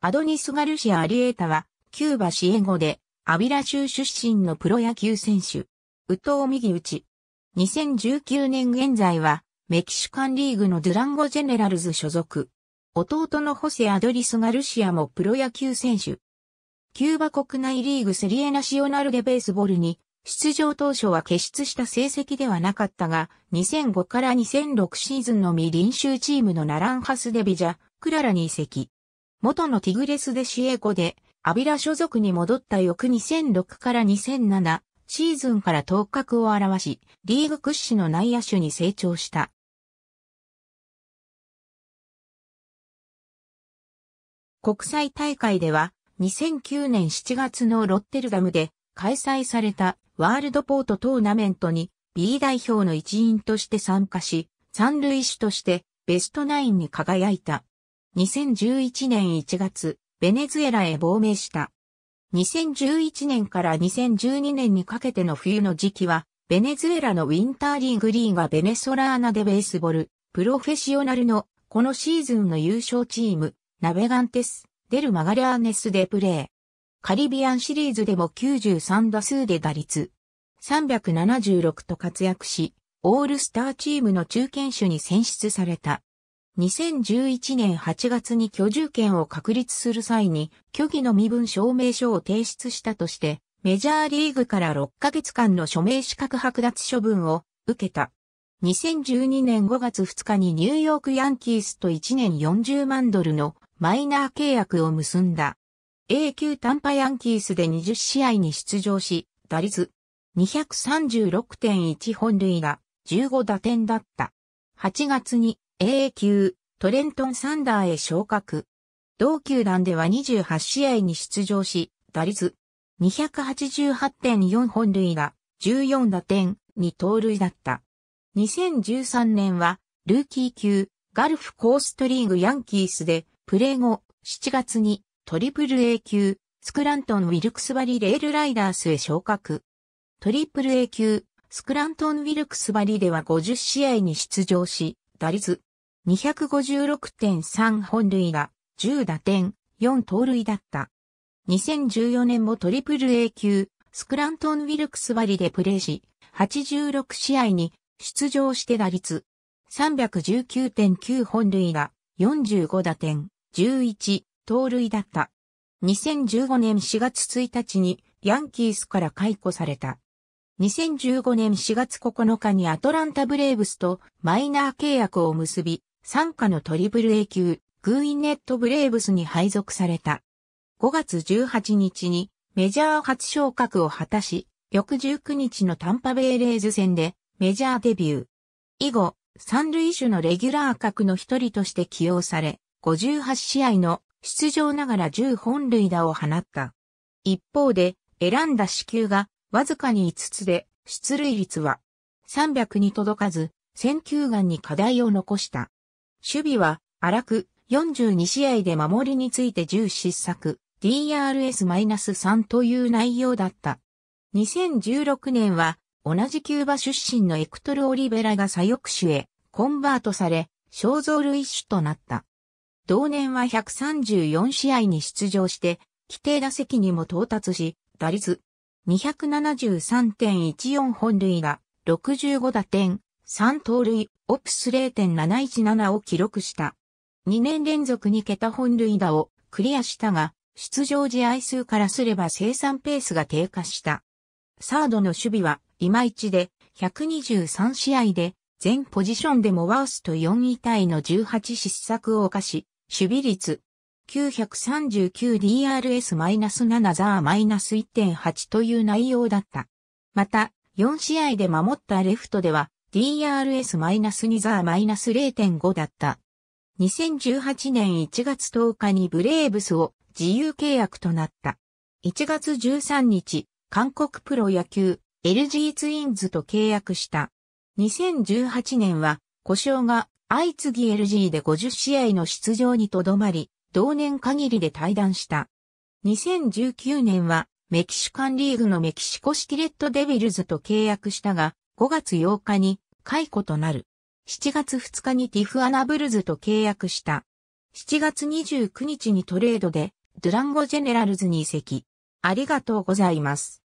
アドニス・ガルシア・アリエータは、キューバシエゴで、アビラ州出身のプロ野球選手。ウトウ右打ち。2019年現在は、メキシカンリーグのドゥランゴジェネラルズ所属。弟のホセ・アドリス・ガルシアもプロ野球選手。キューバ国内リーグセリエナシオナルデベースボールに、出場当初は決出した成績ではなかったが、2005から2006シーズンのみ臨州チームのナランハスデビジャ、クララに移籍。元のティグレスデシエゴで、アビラ所属に戻った翌2006から2007シーズンから頭角を現し、リーグ屈指の内野手に成長した。国際大会では、2009年7月のロッテルダムで開催されたワールドポートトーナメントに B 代表の一員として参加し、三塁手としてベストナインに輝いた。2011年1月、ベネズエラへ亡命した。2011年から2012年にかけての冬の時期は、ベネズエラのウィンターリーグリーがベネソラーナでベースボル、プロフェッショナルのこのシーズンの優勝チーム、ナベガンテス、デル・マガレアーネスでプレー。カリビアンシリーズでも93打数で打率376と活躍し、オールスターチームの中堅手に選出された。2011年8月に居住権を確立する際に虚偽の身分証明書を提出したとして、メジャーリーグから6ヶ月間の署名資格剥奪処分を受けた。2012年5月2日にニューヨークヤンキースと1年40万ドルのマイナー契約を結んだ。A 級短波ヤンキースで20試合に出場し、打率236.1本塁打、15打点だった。8月に AA 級、トレントンサンダーへ昇格。同球団では28試合に出場し、打率288.4本塁打、14打点、に盗塁だった。2013年は、ルーキー級、ガルフコーストリーグヤンキースで、プレー後、7月に、トリプル A 級、スクラントン・ウィルクスバリレールライダースへ昇格。トリプル A 級、スクラントン・ウィルクスバリでは50試合に出場し、打率256.3本塁打、10打点、4盗塁だった。2014年もトリプル A 級、スクラントン・ウィルクス割でプレーし、86試合に出場して打率、319.9本塁打、45打点、11、盗塁だった。2015年4月1日にヤンキースから解雇された。2015年4月9日にアトランタブレーブスとマイナー契約を結び、参加のトリブル A 級、グーインネットブレーブスに配属された。5月18日にメジャー初昇格を果たし、翌19日のタンパベイレーズ戦でメジャーデビュー。以後、三塁手のレギュラー格の一人として起用され、58試合の出場ながら10本塁打を放った。一方で、選んだ支給がわずかに5つで、出塁率は300に届かず、選球眼に課題を残した。守備は、荒く、42試合で守りについて10失策、DRS-3 という内容だった。2016年は、同じキューバ出身のエクトル・オリベラが左翼手へ、コンバートされ、肖像類種となった。同年は134試合に出場して、規定打席にも到達し、打率273.14本塁が65打点、3盗塁、オプス0.717を記録した。2年連続2桁本塁打をクリアしたが、出場試合数からすれば生産ペースが低下した。サードの守備は、いまいちで、123試合で、全ポジションでもワースト4位タイの18失策を犯し、守備率 939DRS-7 ザー -1.8 という内容だった。また、4試合で守ったレフトでは、DRS-2 ザー -0.5 だった。2018年1月10日にブレーブスを自由契約となった。1月13日、韓国プロ野球 LG ツインズと契約した。2018年は故障が相次ぎ LG で50試合の出場にとどまり、同年限りで退団した。2019年はメキシカンリーグのメキシコ式レッドデビルズと契約したが、5月8日に解雇となる。7月2日にティフアナブルズと契約した。7月29日にトレードでドゥランゴジェネラルズに移籍。ありがとうございます。